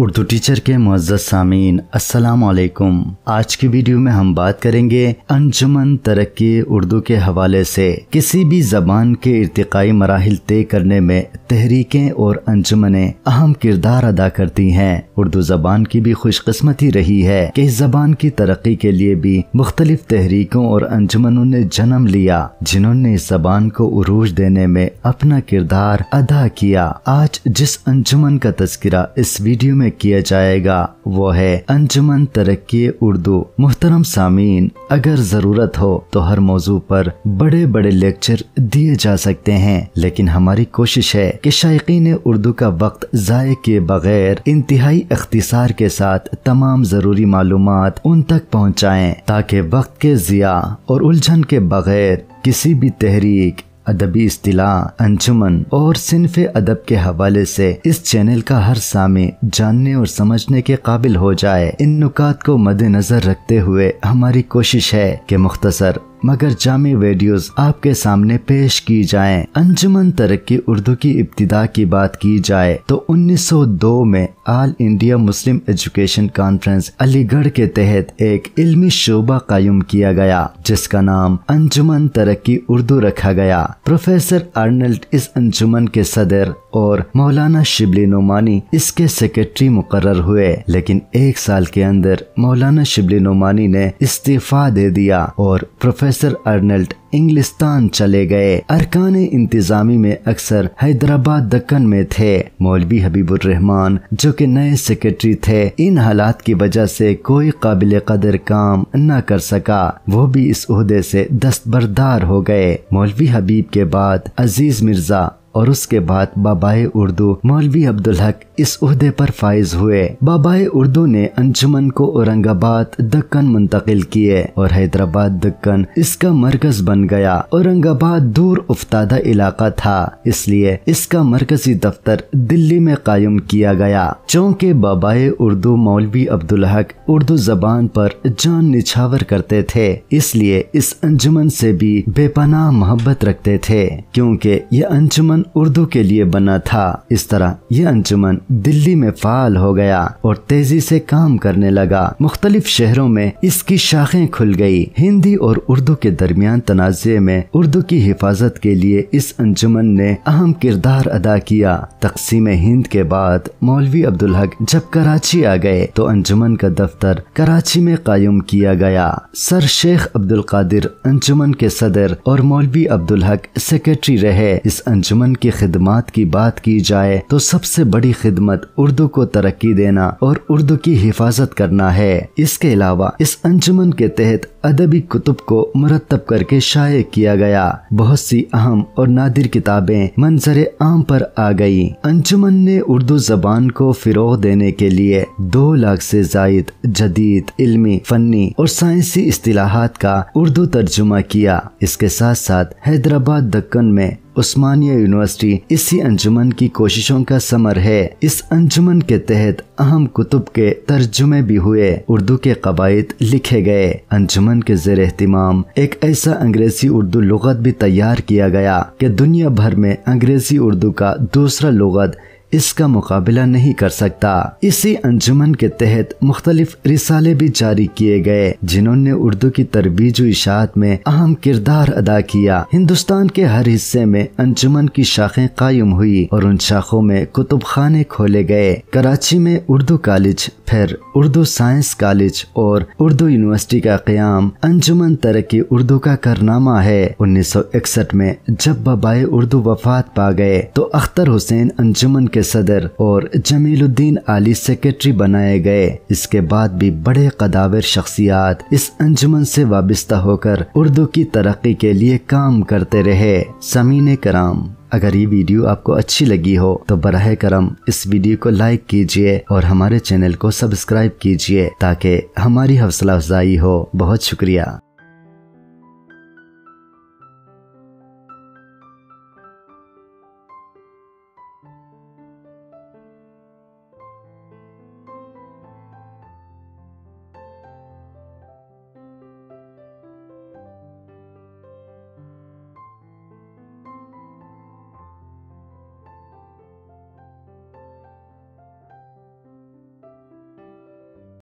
Urdu teacher के मुआज़ सामीन अस्सलाम आज की वीडियो में हम बात करेंगे अंजुमन तरक्की उर्दू के हवाले से किसी भी जबान के इरतकई मराहल तय करने में तहरीकें और अंजुमने अहम किरदार अदा करती हैं उर्दू जबान की भी खुशकस्मती रही है कि इस जबान की तरक्की के लिए भी मुख्तलिफ तहरीकों और अंजुमनों ने जन्म लिया जिन्होंने इस जबान को उर्ज देने में अपना किरदार अदा किया आज जिस अंजुमन का तस्करा इस वीडियो में किया जाएगा वो है अंजुमन तरक्की उर्दू मुहतरम सामीन अगर जरूरत हो तो हर मौजू पर बड़े बड़े लेक्चर दिए जा सकते हैं लेकिन हमारी कोशिश है कि ने उर्दू का वक्त ज़ाय किए बगैर इंतहाई अख्तिसार के साथ तमाम ज़रूरी मालूम उन तक पहुँचाए ताकि वक्त के ज़िया और उलझन के बगैर किसी भी तहरीक अदबी असलाह अंजुमन और सिनफ अदब के हवाले से इस चैनल का हर सामी जानने और समझने के काबिल हो जाए इन नुकात को मद्देनजर रखते हुए हमारी कोशिश है कि मुख्तसर मगर जामे वीडियोस आपके सामने पेश की जाएं। अंजुमन तरक्की उर्दू की इब्तदा की बात की जाए तो 1902 में All India Muslim Education Conference Aligarh के तहत एक इल्मी शोबा कायम किया गया जिसका नाम अंजुमन तरक्की उर्दू रखा गया प्रोफेसर अर्नल्ड इस अंजुमन के सदर और मौलाना शिबली नोमानी इसके सेक्रेटरी मुकर हुए लेकिन एक साल के अंदर मौलाना शिबली नोमानी ने इस्तीफा दे दिया और प्रोफेसर प्रोफेसर अर्नल्ड इंग्लिस्तान चले गए अरकान इंतजामी में अक्सर हैदराबाद दक्कन में थे मौलवी हबीबुर रहमान जो कि नए सेक्रेटरी थे इन हालात की वजह से कोई काबिल कदर काम न कर सका वो भी इस उहदे से दस्तबरदार हो गए मौलवी हबीब के बाद अजीज मिर्जा और उसके बाद बाबाए उर्दू मौलवी अब्दुल हक इस उहदे पर फाइज हुए बाबाए उर्दू ने अंजुमन को औरंगाबाद दक्कन मुंतकिल किए और हैदराबाद दक्कन इसका मरकज बन गया औरंगाबाद दूर उफ्तादा इलाका था इसलिए इसका मरकजी दफ्तर दिल्ली में कायम किया गया चूँकि बाबाए उर्दू मौलवी अब्दुल हक उर्दू जबान पर जान निछावर करते थे इसलिए इस अंजुमन से भी बेपनाह मोहब्बत रखते थे क्योंकि यह अंजुमन उर्दू के लिए बना था इस तरह यह अंजुमन दिल्ली में फाल हो गया और तेजी से काम करने लगा मुख्तलिफ शहरों में इसकी शाखें खुल गई हिंदी और उर्दू के दरमियान तनाज़े में उर्दू की हिफाजत के लिए इस अंजुमन ने अहम किरदार अदा किया तकसीम हिंद के बाद मौलवी अब्दुल हक जब कराची आ गए तो अंजुमन का दफ्तर कराची में कायम किया गया सर शेख अब्दुल कादिर अंजुमन के सदर और मौलवी अब्दुल हक सेक्रेटरी रहे इस अंजुमन खुदावन की खिदमत की बात की जाए तो सबसे बड़ी खिदमत उर्दू को तरक्की देना और उर्दू की हिफाजत करना है इसके अलावा इस अंजुमन के तहत अदबी कुतुब को मुरतब करके शाये किया गया बहुत सी अहम और नादिर किताबें मंजर आम पर आ गई अंजुमन ने उर्दू जबान को फिरोह देने के लिए दो लाख से जायद जदीद इल्मी फनी और साइंसी असलाहत का उर्दू तर्जुमा किया इसके साथ साथ हैदराबाद दक्कन में उस्मानिया यूनिवर्सिटी इसी अंजुमन की कोशिशों का समर है इस अंजुमन के तहत अहम कुतुब के तर्जुमे भी हुए उर्दू के कवायद लिखे गए अंजुमन अंजुमन के जेर एहतमाम एक ऐसा अंग्रेजी उर्दू लगत भी तैयार किया गया कि दुनिया भर में अंग्रेजी उर्दू का दूसरा लगत इसका मुकाबला नहीं कर सकता इसी अंजुमन के तहत मुख्तलिफ रिसाले भी जारी किए गए जिन्होंने उर्दू की तरबीज इशात में अहम किरदार अदा किया हिंदुस्तान के हर हिस्से में अंजुमन की शाखें कायम हुई और उन शाखों में कुतुब खाने खोले गए कराची में उर्दू कॉलेज फिर उर्दू साइंस कॉलेज और उर्दू यूनिवर्सिटी का क्याम अंजुमन तरक्की उर्दू का करनामा है इकसठ में जब बबाई उर्दू वफात पा गए तो अख्तर हुसैन अंजुमन के के सदर और जमीलुद्दीन अली सेक्रेटरी बनाए गए इसके बाद भी बड़े कदावर शख्सियात इस अंजुमन से वाबस्ता होकर उर्दू की तरक्की के लिए काम करते रहे समीन कराम अगर ये वीडियो आपको अच्छी लगी हो तो बरह करम इस वीडियो को लाइक कीजिए और हमारे चैनल को सब्सक्राइब कीजिए ताकि हमारी हौसला अफजाई हो बहुत शुक्रिया